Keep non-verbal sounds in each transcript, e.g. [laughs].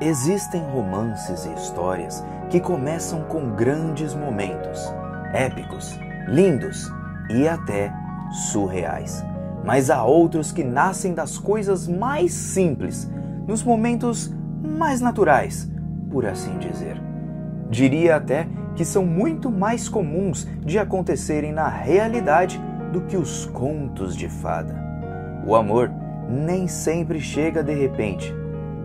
Existem romances e histórias que começam com grandes momentos, épicos, lindos e até surreais. Mas há outros que nascem das coisas mais simples, nos momentos mais naturais, por assim dizer. Diria até que são muito mais comuns de acontecerem na realidade do que os contos de fada. O amor nem sempre chega de repente.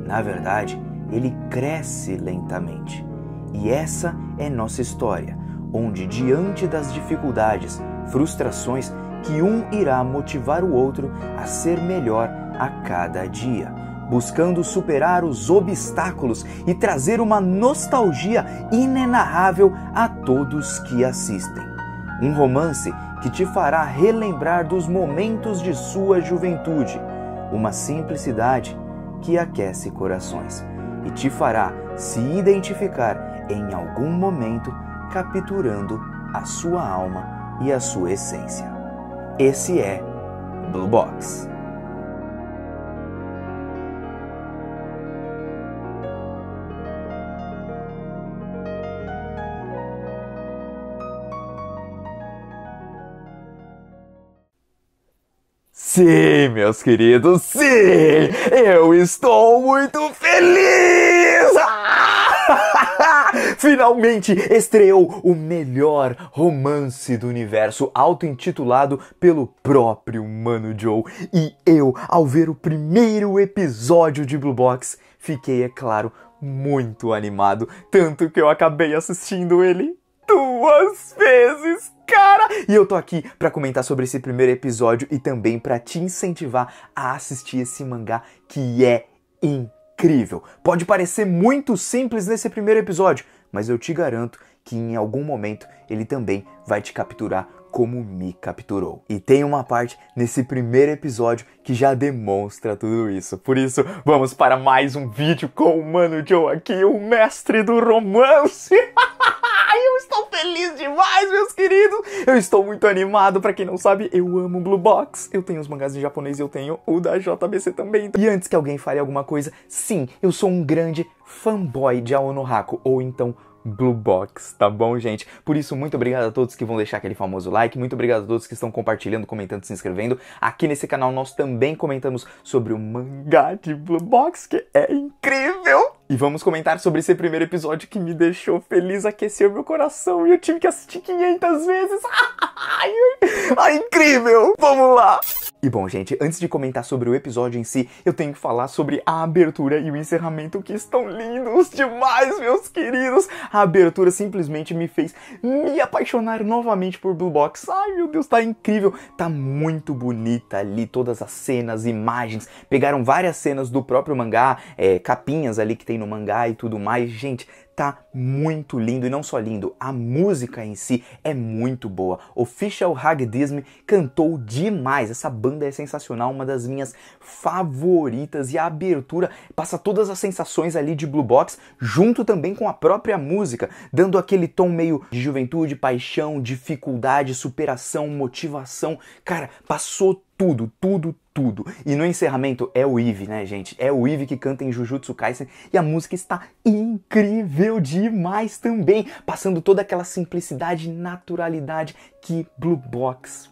Na verdade, ele cresce lentamente. E essa é nossa história, onde, diante das dificuldades, frustrações, que um irá motivar o outro a ser melhor a cada dia, buscando superar os obstáculos e trazer uma nostalgia inenarrável a todos que assistem. Um romance que te fará relembrar dos momentos de sua juventude, uma simplicidade que aquece corações e te fará se identificar em algum momento, capturando a sua alma e a sua essência. Esse é Blue Box. Sim, meus queridos, sim! Eu estou muito feliz! Ah! [laughs] Finalmente estreou o melhor romance do universo, auto-intitulado pelo próprio Mano Joe. E eu, ao ver o primeiro episódio de Blue Box, fiquei, é claro, muito animado, tanto que eu acabei assistindo ele duas vezes, cara! E eu tô aqui para comentar sobre esse primeiro episódio e também para te incentivar a assistir esse mangá que é incrível. Pode parecer muito simples nesse primeiro episódio, mas eu te garanto que em algum momento ele também vai te capturar como me capturou. E tem uma parte nesse primeiro episódio que já demonstra tudo isso. Por isso, vamos para mais um vídeo com o Mano Joe aqui, o mestre do romance. [laughs] feliz demais, meus queridos! Eu estou muito animado, para quem não sabe, eu amo Blue Box. Eu tenho os mangás em japonês e eu tenho o da JBC também. E antes que alguém fale alguma coisa, sim, eu sou um grande fanboy de Aonohaku, ou então Blue Box, tá bom, gente? Por isso, muito obrigado a todos que vão deixar aquele famoso like, muito obrigado a todos que estão compartilhando, comentando, se inscrevendo. Aqui nesse canal nós também comentamos sobre o mangá de Blue Box, que é incrível! E vamos comentar sobre esse primeiro episódio que me deixou feliz, aqueceu meu coração e eu tive que assistir 500 vezes. [laughs] Ai, ah, incrível! Vamos lá! E bom, gente, antes de comentar sobre o episódio em si, eu tenho que falar sobre a abertura e o encerramento que estão lindos demais, meus queridos. A abertura simplesmente me fez me apaixonar novamente por Blue Box. Ai, meu Deus, tá incrível, tá muito bonita ali todas as cenas, imagens. Pegaram várias cenas do próprio mangá, é, capinhas ali que tem no mangá e tudo mais. Gente, tá muito lindo e não só lindo, a música em si é muito boa. Official Hagdism cantou demais. Essa banda é sensacional, uma das minhas favoritas e a abertura passa todas as sensações ali de Blue Box junto também com a própria música, dando aquele tom meio de juventude, paixão, dificuldade, superação, motivação. Cara, passou tudo, tudo, tudo. E no encerramento é o Eve, né, gente? É o Eve que canta em Jujutsu Kaisen e a música está incrível demais também, passando toda aquela simplicidade e naturalidade que Blue Box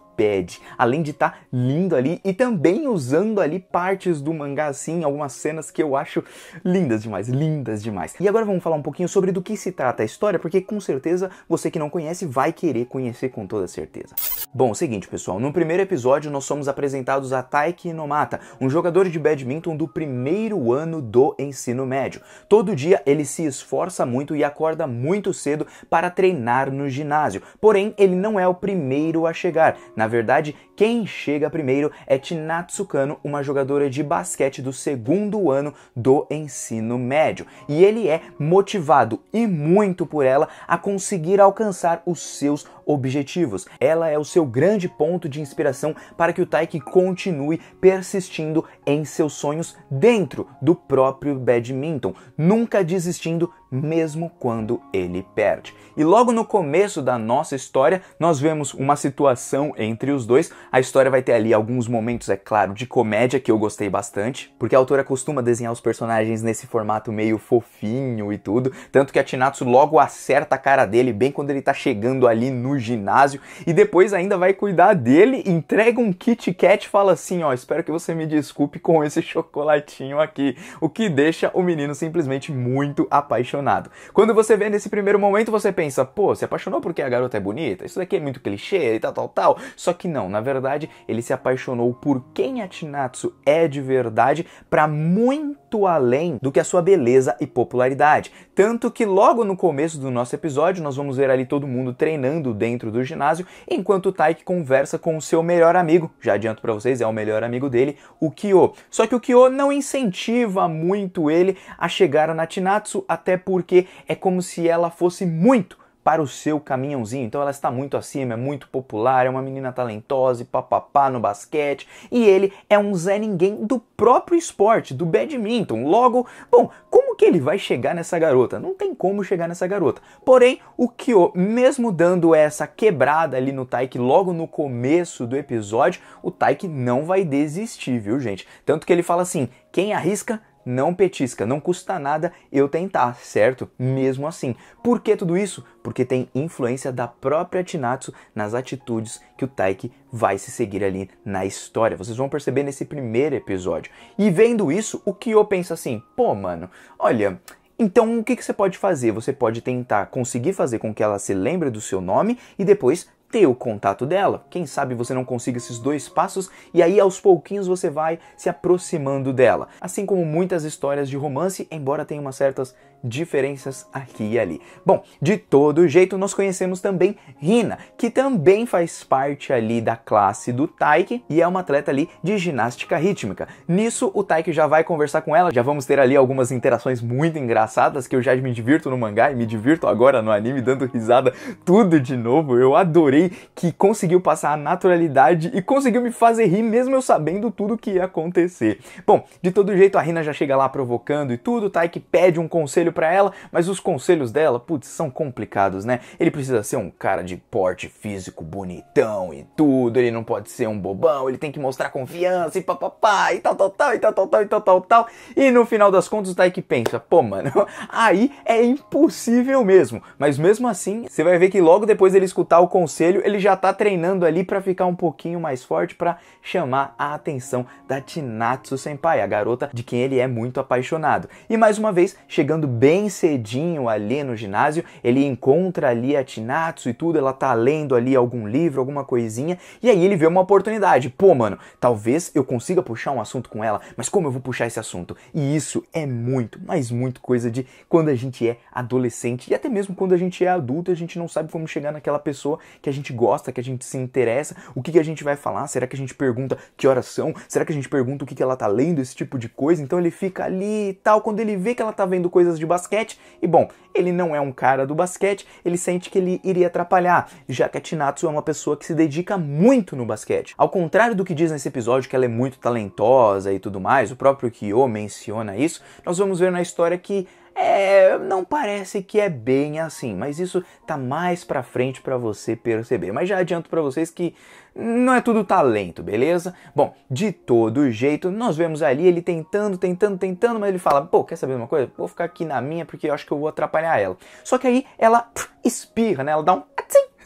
Além de estar tá lindo ali e também usando ali partes do mangá assim, algumas cenas que eu acho lindas demais, lindas demais. E agora vamos falar um pouquinho sobre do que se trata a história, porque com certeza você que não conhece vai querer conhecer com toda certeza. Bom, é o seguinte, pessoal, no primeiro episódio nós somos apresentados a Taiki Nomata, um jogador de badminton do primeiro ano do ensino médio. Todo dia ele se esforça muito e acorda muito cedo para treinar no ginásio. Porém, ele não é o primeiro a chegar. Na na verdade, quem chega primeiro é Tinatsu uma jogadora de basquete do segundo ano do ensino médio. E ele é motivado e muito por ela a conseguir alcançar os seus objetivos. Ela é o seu grande ponto de inspiração para que o Taiki continue persistindo em seus sonhos dentro do próprio badminton, nunca desistindo mesmo quando ele perde. E logo no começo da nossa história, nós vemos uma situação entre os dois. A história vai ter ali alguns momentos, é claro, de comédia que eu gostei bastante, porque a autora costuma desenhar os personagens nesse formato meio fofinho e tudo, tanto que a Chinatsu logo acerta a cara dele bem quando ele tá chegando ali no ginásio e depois ainda vai cuidar dele, entrega um Kit Kat e fala assim, ó, espero que você me desculpe com esse chocolatinho aqui, o que deixa o menino simplesmente muito apaixonado. Quando você vê nesse primeiro momento, você pensa, pô, se apaixonou porque a garota é bonita? Isso daqui é muito clichê e tal, tal, tal. Só que não, na verdade, ele se apaixonou por quem a Tinatsu é de verdade para muito além do que a sua beleza e popularidade. Tanto que logo no começo do nosso episódio, nós vamos ver ali todo mundo treinando dentro do ginásio, enquanto o Taiki conversa com o seu melhor amigo, já adianto para vocês, é o melhor amigo dele, o Kyo. Só que o Kyo não incentiva muito ele a chegar a Chinatsu, até porque é como se ela fosse muito para o seu caminhãozinho. Então ela está muito acima, é muito popular, é uma menina talentosa e papapá no basquete. E ele é um Zé Ninguém do próprio esporte, do badminton. Logo, bom, como que ele vai chegar nessa garota? Não tem como chegar nessa garota. Porém, o Kyo, mesmo dando essa quebrada ali no Taiki logo no começo do episódio, o Taiki não vai desistir, viu, gente? Tanto que ele fala assim: quem arrisca não petisca, não custa nada eu tentar, certo? Mesmo assim. Por que tudo isso? Porque tem influência da própria Tinatsu nas atitudes que o Taiki vai se seguir ali na história. Vocês vão perceber nesse primeiro episódio. E vendo isso, o Kyo pensa assim: pô, mano, olha, então, o que, que, você pode fazer? Você pode tentar conseguir fazer com que ela se lembre do seu nome e depois ter o contato dela. Quem sabe você não consiga esses dois passos e aí aos pouquinhos você vai se aproximando dela. Assim como muitas histórias de romance, embora tenham umas certas diferenças aqui e ali. Bom, de todo jeito, nós conhecemos também Rina, que também faz parte ali da classe do Taiki e é uma atleta ali de ginástica rítmica. Nisso, o Taiki já vai conversar com ela, já vamos ter ali algumas interações muito engraçadas que eu já me divirto no mangá e me divirto agora no anime, dando risada tudo de novo. Eu adorei que conseguiu passar a naturalidade e conseguiu me fazer rir, mesmo eu sabendo tudo que ia acontecer. Bom, de todo jeito, a Rina já chega lá provocando e tudo, o Taiki pede um conselho para ela, mas os conselhos dela, putz, são complicados, né? Ele precisa ser um cara de porte físico bonitão e tudo, ele não pode ser um bobão, ele tem que mostrar confiança e papapá e tal, tal, tal, e tal, tal, tal, e tal, tal, tal. E no final das contas o tá Taiki pensa, pô, mano, [laughs] aí é impossível mesmo. Mas mesmo assim, você vai ver que logo depois dele escutar o conselho, ele já tá treinando ali para ficar um pouquinho mais forte para chamar a atenção da Tinatsu Senpai, a garota de quem ele é muito apaixonado. E mais uma vez, chegando bem cedinho ali no ginásio, ele encontra ali a Tinatsu e tudo, ela tá lendo ali algum livro, alguma coisinha, e aí ele vê uma oportunidade. Pô, mano, talvez eu consiga puxar um assunto com ela, mas como eu vou puxar esse assunto? E isso é muito, mas muito coisa de quando a gente é adolescente e até mesmo quando a gente é adulto, a gente não sabe como chegar naquela pessoa que a gente gosta, que a gente se interessa, o que, que a gente vai falar, será que a gente pergunta que horas são, será que a gente pergunta o que, que ela tá lendo, esse tipo de coisa, então ele fica ali e tal, quando ele vê que ela tá vendo coisas de de basquete, e bom, ele não é um cara do basquete, ele sente que ele iria atrapalhar, já que a Tinatsu é uma pessoa que se dedica muito no basquete. Ao contrário do que diz nesse episódio, que ela é muito talentosa e tudo mais, o próprio Kyo menciona isso, nós vamos ver na história que é, não parece que é bem assim, mas isso tá mais para frente para você perceber. Mas já adianto para vocês que não é tudo talento, beleza? Bom, de todo jeito, nós vemos ali ele tentando, tentando, tentando, mas ele fala: "Pô, quer saber uma coisa? Vou ficar aqui na minha porque eu acho que eu vou atrapalhar ela". Só que aí ela pff, espirra, né? Ela dá um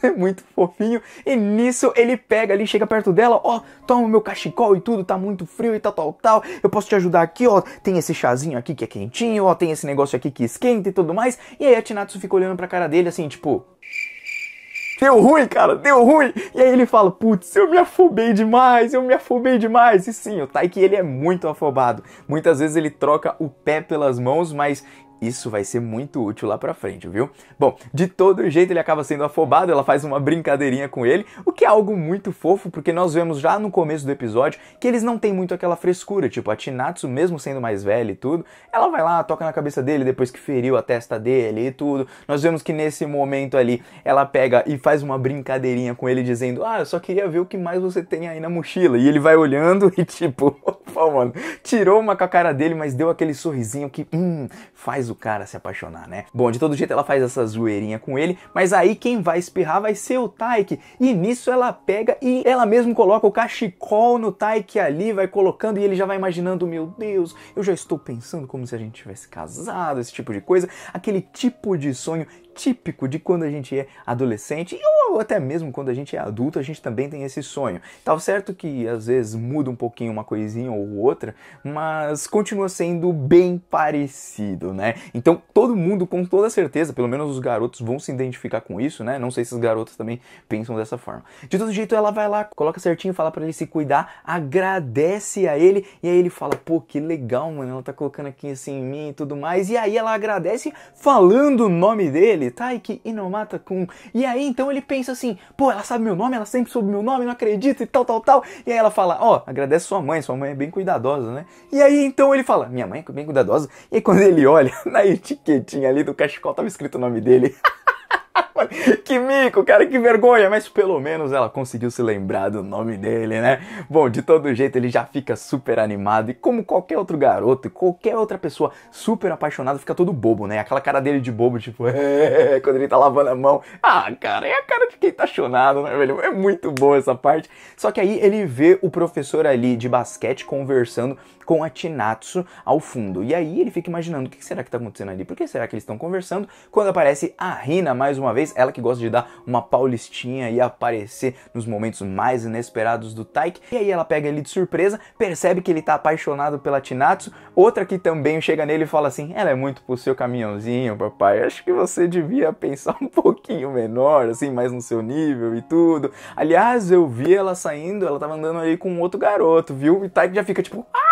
[laughs] É muito fofinho. E nisso ele pega ali, chega perto dela, ó, toma meu cachecol e tudo, tá muito frio e tal, tal, tal. Eu posso te ajudar aqui, ó. Tem esse chazinho aqui que é quentinho, ó, tem esse negócio aqui que esquenta e tudo mais. E aí a Tinatsu fica olhando pra cara dele assim, tipo. Deu ruim, cara, deu ruim. E aí ele fala: Putz, eu me afobei demais, eu me afobei demais. E sim, o Taiki ele é muito afobado. Muitas vezes ele troca o pé pelas mãos, mas isso vai ser muito útil lá pra frente, viu? Bom, de todo jeito ele acaba sendo afobado, ela faz uma brincadeirinha com ele, o que é algo muito fofo, porque nós vemos já no começo do episódio que eles não têm muito aquela frescura, tipo, a Tinatsu, mesmo sendo mais velha e tudo, ela vai lá, toca na cabeça dele depois que feriu a testa dele e tudo. Nós vemos que nesse momento ali ela pega e faz uma brincadeirinha com ele, dizendo: Ah, eu só queria ver o que mais você tem aí na mochila. E ele vai olhando [laughs] e, tipo, [laughs] opa, mano, tirou uma com a cara dele, mas deu aquele sorrisinho que, hum, faz fez o cara se apaixonar, né? Bom, de todo jeito ela faz essa zoeirinha com ele, mas aí quem vai espirrar vai ser o Taiki. E nisso ela pega e ela mesmo coloca o cachecol no Taiki ali, vai colocando e ele já vai imaginando, meu Deus, eu já estou pensando como se a gente tivesse casado, esse tipo de coisa, aquele tipo de sonho típico de quando a gente é adolescente ou até mesmo quando a gente é adulto, a gente também tem esse sonho. Tá certo que às vezes muda um pouquinho uma coisinha ou outra, mas continua sendo bem parecido, né? Então todo mundo com toda certeza, pelo menos os garotos vão se identificar com isso, né? Não sei se os garotos também pensam dessa forma. De todo jeito, ela vai lá, coloca certinho, fala para ele se cuidar, agradece a ele e aí ele fala: "Pô, que legal, mano, ela tá colocando aqui assim em mim e tudo mais". E aí ela agradece falando o nome dele, Taiki Inomata-kun. E aí então ele pensa assim, pô, ela sabe meu nome, ela sempre soube meu nome, não acredito e tal, tal, tal. E aí ela fala, ó, oh, agradece sua mãe, sua mãe é bem cuidadosa, né? E aí então ele fala, minha mãe é bem cuidadosa. E aí quando ele olha, [laughs] na etiquetinha ali do cachecol tava escrito o nome dele. [laughs] [laughs] que mico, cara, que vergonha. Mas pelo menos ela conseguiu se lembrar do nome dele, né? Bom, de todo jeito ele já fica super animado e como qualquer outro garoto e qualquer outra pessoa super apaixonada fica todo bobo, né? Aquela cara dele de bobo, tipo, [laughs] é, quando ele tá lavando a mão. Ah, cara, é a cara de quem tá chonado, né, velho? É muito boa essa parte. Só que aí ele vê o professor ali de basquete conversando com a Tinatsu ao fundo. E aí ele fica imaginando o que será que tá acontecendo ali? Por que será que eles estão conversando? Quando aparece a Rina mais uma vez, ela que gosta de dar uma paulistinha e aparecer nos momentos mais inesperados do Taiki. E aí ela pega ele de surpresa, percebe que ele tá apaixonado pela Tinatsu, outra que também chega nele e fala assim: "Ela é muito pro seu caminhãozinho, papai. Acho que você devia pensar um pouquinho menor, assim, mais no seu nível e tudo". Aliás, eu vi ela saindo, ela tava andando aí com outro garoto, viu? E Taiki já fica tipo: "Ah,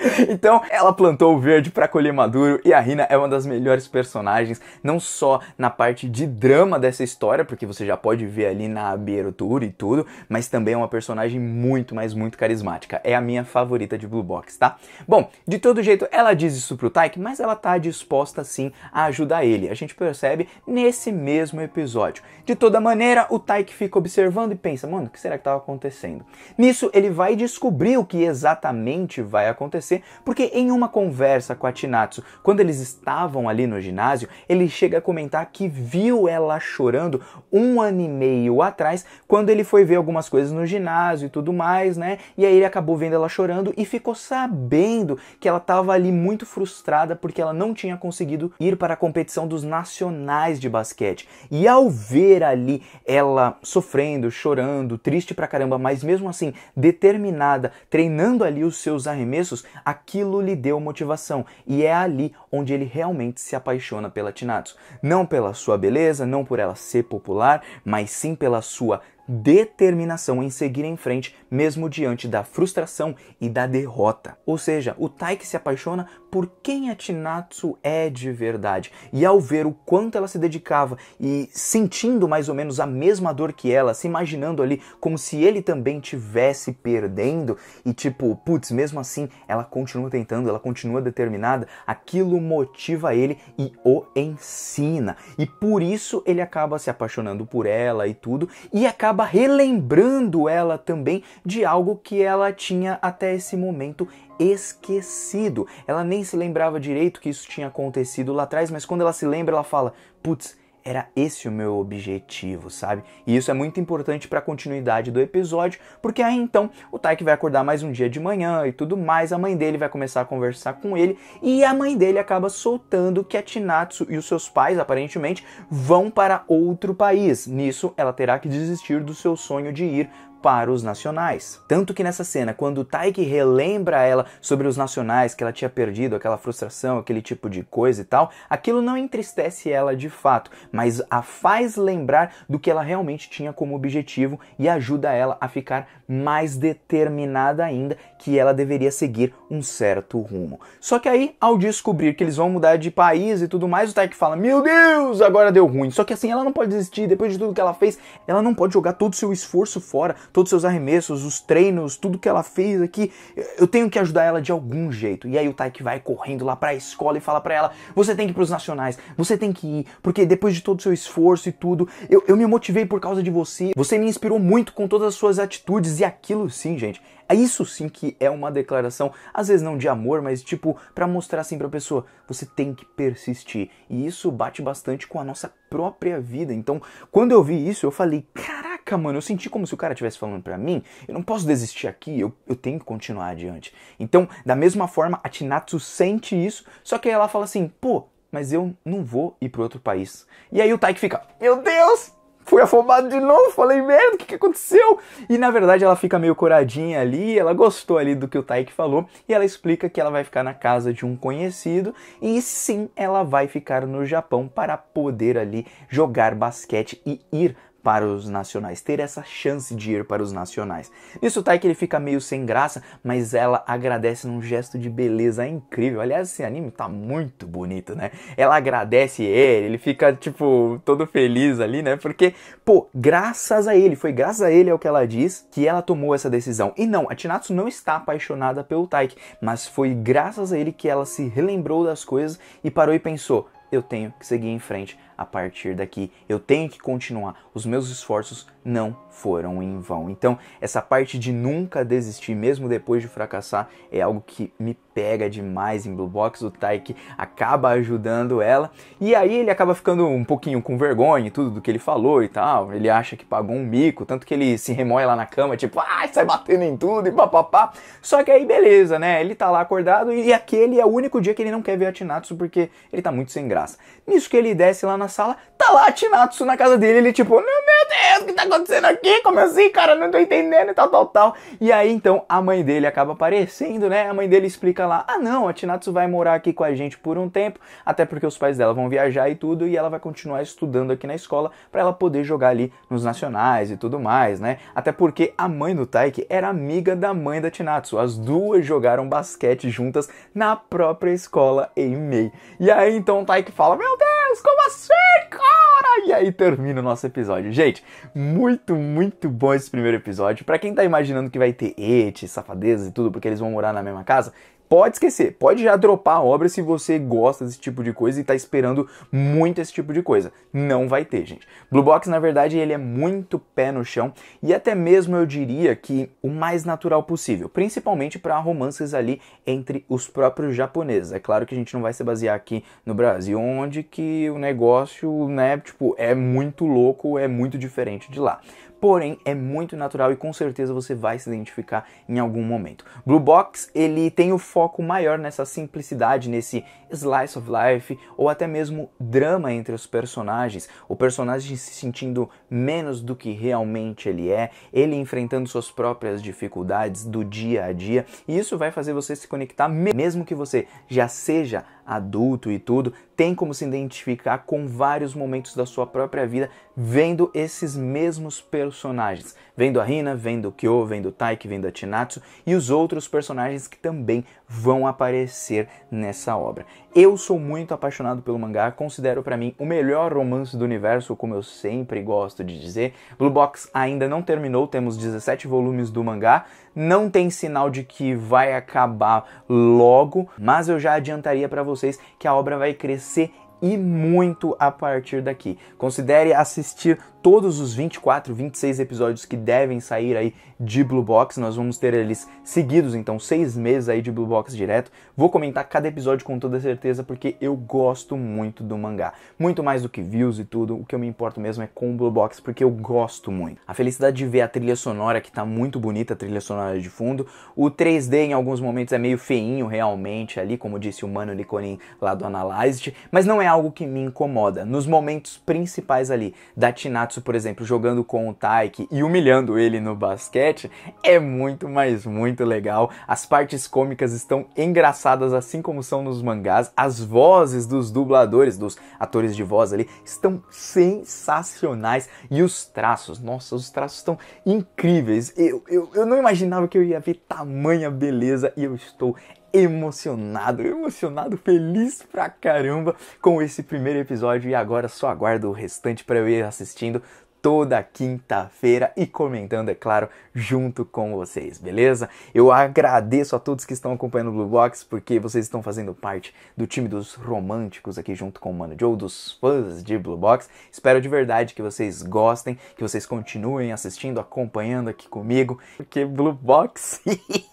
[laughs] Então, ela plantou o verde para colher maduro e a Rina é uma das melhores personagens, não só na parte de drama dessa história, porque você já pode ver ali na abertura e tudo, mas também é uma personagem muito, mas muito carismática. É a minha favorita de Blue Box, tá? Bom, de todo jeito, ela diz isso pro Tyke, mas ela tá disposta sim a ajudar ele. A gente percebe nesse mesmo episódio. De toda maneira, o Tyke fica observando e pensa, mano, o que será que tava acontecendo? Nisso, ele vai descobrir o que exatamente vai acontecer acontecer, porque em uma conversa com a Tinatsu, quando eles estavam ali no ginásio, ele chega a comentar que viu ela chorando um ano e meio atrás, quando ele foi ver algumas coisas no ginásio e tudo mais, né? E aí ele acabou vendo ela chorando e ficou sabendo que ela estava ali muito frustrada porque ela não tinha conseguido ir para a competição dos nacionais de basquete. E ao ver ali ela sofrendo, chorando, triste pra caramba, mas mesmo assim determinada, treinando ali os seus arremessos, aquilo lhe deu motivação e é ali onde ele realmente se apaixona pela Tinatsu. Não pela sua beleza, não por ela ser popular, mas sim pela sua determinação em seguir em frente, mesmo diante da frustração e da derrota. Ou seja, o Taiki se apaixona por quem a Tinatsu é de verdade. E ao ver o quanto ela se dedicava e sentindo mais ou menos a mesma dor que ela, se imaginando ali como se ele também tivesse perdendo e tipo, putz, mesmo assim ela continua tentando, ela continua determinada, aquilo motiva ele e o ensina. E por isso ele acaba se apaixonando por ela e tudo e acaba acaba relembrando ela também de algo que ela tinha até esse momento esquecido. Ela nem se lembrava direito que isso tinha acontecido lá atrás, mas quando ela se lembra, ela fala: "Putz, era esse o meu objetivo, sabe? E isso é muito importante para a continuidade do episódio, porque aí então o Tyke vai acordar mais um dia de manhã e tudo mais, a mãe dele vai começar a conversar com ele e a mãe dele acaba soltando que a Chinatsu e os seus pais, aparentemente, vão para outro país. Nisso, ela terá que desistir do seu sonho de ir para os nacionais. Tanto que nessa cena, quando o Taiki relembra ela sobre os nacionais que ela tinha perdido, aquela frustração, aquele tipo de coisa e tal, aquilo não entristece ela de fato, mas a faz lembrar do que ela realmente tinha como objetivo e ajuda ela a ficar mais determinada ainda que ela deveria seguir um certo rumo. Só que aí, ao descobrir que eles vão mudar de país e tudo mais, o Taiki fala: "Meu Deus, agora deu ruim". Só que assim, ela não pode desistir, depois de tudo que ela fez, ela não pode jogar todo o seu esforço fora todos os seus arremessos, os treinos, tudo que ela fez aqui. Eu tenho que ajudar ela de algum jeito. E aí o Taiki vai correndo lá pra escola e fala para ela: você tem que ir pros nacionais, você tem que ir, porque depois de todo o seu esforço e tudo, eu, eu me motivei por causa de você. Você me inspirou muito com todas as suas atitudes e aquilo sim, gente. é Isso sim que é uma declaração, às vezes não de amor, mas tipo para mostrar assim pra pessoa, você tem que persistir. E isso bate bastante com a nossa própria vida. Então, quando eu vi isso, eu falei, caraca caraca, mano, eu senti como se o cara estivesse falando para mim, eu não posso desistir aqui, eu, eu tenho que continuar adiante. Então, da mesma forma, a Tinatsu sente isso, só que aí ela fala assim, pô, mas eu não vou ir para outro país. E aí o Taiki fica, meu Deus, fui afobado de novo, falei, merda, o que, que aconteceu? E na verdade ela fica meio coradinha ali, ela gostou ali do que o Taiki falou, e ela explica que ela vai ficar na casa de um conhecido, e sim, ela vai ficar no Japão para poder ali jogar basquete e ir para os nacionais, ter essa chance de ir para os nacionais. Nisso o tá Taika ele fica meio sem graça, mas ela agradece num gesto de beleza incrível. Aliás, esse anime tá muito bonito, né? Ela agradece ele, ele fica tipo todo feliz ali, né? Porque, pô, graças a ele, foi graças a ele ao é que ela diz que ela tomou essa decisão. E não, a Tinatsu não está apaixonada pelo Taika, mas foi graças a ele que ela se relembrou das coisas e parou e pensou: eu tenho que seguir em frente a partir daqui. Eu tenho que continuar. Os meus esforços não foram em vão. Então, essa parte de nunca desistir, mesmo depois de fracassar, é algo que me pega demais em Blue Box. O Taiki acaba ajudando ela e aí ele acaba ficando um pouquinho com vergonha e tudo do que ele falou e tal. Ele acha que pagou um mico, tanto que ele se remoe lá na cama, tipo, ai, ah, sai batendo em tudo e papapá. Só que aí, beleza, né? Ele tá lá acordado e aquele é o único dia que ele não quer ver a Tinatsu porque ele tá muito sem graça. Nisso que ele desce lá na sala, tá lá a Tinatsu na casa dele, ele tipo, meu Deus, o que tá acontecendo aqui? Como assim, cara? Não tô entendendo e tal, tal, tal. E aí então a mãe dele acaba aparecendo, né? A mãe dele explica lá, ah não, a Tinatsu vai morar aqui com a gente por um tempo, até porque os pais dela vão viajar e tudo, e ela vai continuar estudando aqui na escola para ela poder jogar ali nos nacionais e tudo mais, né? Até porque a mãe do Taiki era amiga da mãe da Tinatsu, as duas jogaram basquete juntas na própria escola em Mei. E aí então o Taiki fala, meu Deus! Deus, como assim, cara? E aí termina o nosso episódio. Gente, muito, muito bom esse primeiro episódio. Para quem tá imaginando que vai ter et, safadeza e tudo, porque eles vão morar na mesma casa, pode esquecer, pode já dropar a obra se você gosta desse tipo de coisa e está esperando muito esse tipo de coisa. Não vai ter, gente. Blue Box, na verdade, ele é muito pé no chão e até mesmo eu diria que o mais natural possível, principalmente para romances ali entre os próprios japoneses. É claro que a gente não vai se basear aqui no Brasil, onde que o negócio, né, tipo, é muito louco, é muito diferente de lá porém é muito natural e com certeza você vai se identificar em algum momento. Blue Box, ele tem o foco maior nessa simplicidade, nesse slice of life ou até mesmo drama entre os personagens, o personagem se sentindo menos do que realmente ele é, ele enfrentando suas próprias dificuldades do dia a dia, e isso vai fazer você se conectar mesmo que você já seja adulto e tudo, tem como se identificar com vários momentos da sua própria vida vendo esses mesmos personagens. Vendo a Rina, vendo o Kyo, vendo o Taiki, vendo a Chinatsu e os outros personagens que também vão aparecer nessa obra. Eu sou muito apaixonado pelo mangá, considero para mim o melhor romance do universo, como eu sempre gosto de dizer. Blue Box ainda não terminou, temos 17 volumes do mangá não tem sinal de que vai acabar logo, mas eu já adiantaria para vocês que a obra vai crescer e muito a partir daqui. Considere assistir todos os 24, 26 episódios que devem sair aí de Blue Box. Nós vamos ter eles seguidos, então, seis meses aí de Blue Box direto. Vou comentar cada episódio com toda certeza, porque eu gosto muito do mangá. Muito mais do que views e tudo, o que eu me importo mesmo é com o Blue Box, porque eu gosto muito. A felicidade de ver a trilha sonora, que tá muito bonita, a trilha sonora de fundo. O 3D em alguns momentos é meio feinho, realmente, ali, como disse o Mano Liconin lá do Analyzed, mas não é algo que me incomoda. Nos momentos principais ali da Tina por exemplo, jogando com o Taiki e humilhando ele no basquete, é muito, mas muito legal. As partes cômicas estão engraçadas, assim como são nos mangás. As vozes dos dubladores, dos atores de voz ali, estão sensacionais. E os traços, nossa, os traços estão incríveis. Eu, eu, eu não imaginava que eu ia ver tamanha beleza e eu estou emocionado, emocionado, feliz pra caramba com esse primeiro episódio e agora só aguardo o restante para eu ir assistindo toda quinta-feira e comentando, é claro, junto com vocês, beleza? Eu agradeço a todos que estão acompanhando o Blue Box, porque vocês estão fazendo parte do time dos românticos aqui junto com o Mano Joe, dos fãs de Blue Box. Espero de verdade que vocês gostem, que vocês continuem assistindo, acompanhando aqui comigo, porque Blue Box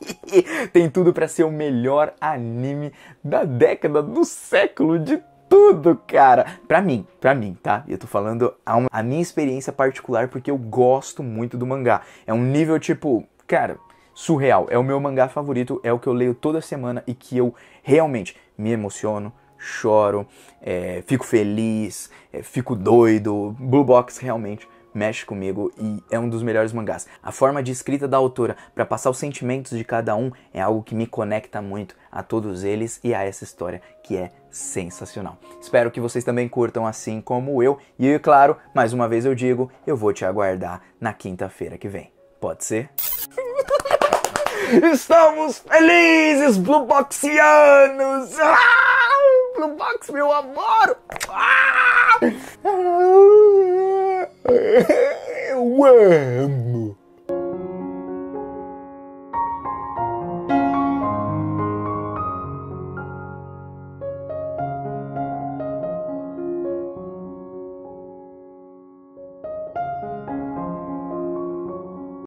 [laughs] tem tudo para ser o melhor anime da década, do século, de tudo, cara. Pra mim, pra mim, tá? E eu tô falando a, uma, a minha experiência particular porque eu gosto muito do mangá. É um nível tipo, cara, surreal. É o meu mangá favorito, é o que eu leio toda semana e que eu realmente me emociono, choro, é, fico feliz, é, fico doido. Blue Box realmente mexe comigo e é um dos melhores mangás. A forma de escrita da autora para passar os sentimentos de cada um é algo que me conecta muito a todos eles e a essa história que é sensacional. Espero que vocês também curtam assim como eu e claro, mais uma vez eu digo, eu vou te aguardar na quinta-feira que vem. Pode ser? [laughs] Estamos felizes, Blueboxianos! Ah, Blue Box, meu amor! Ah! ah! Eu é, é amo.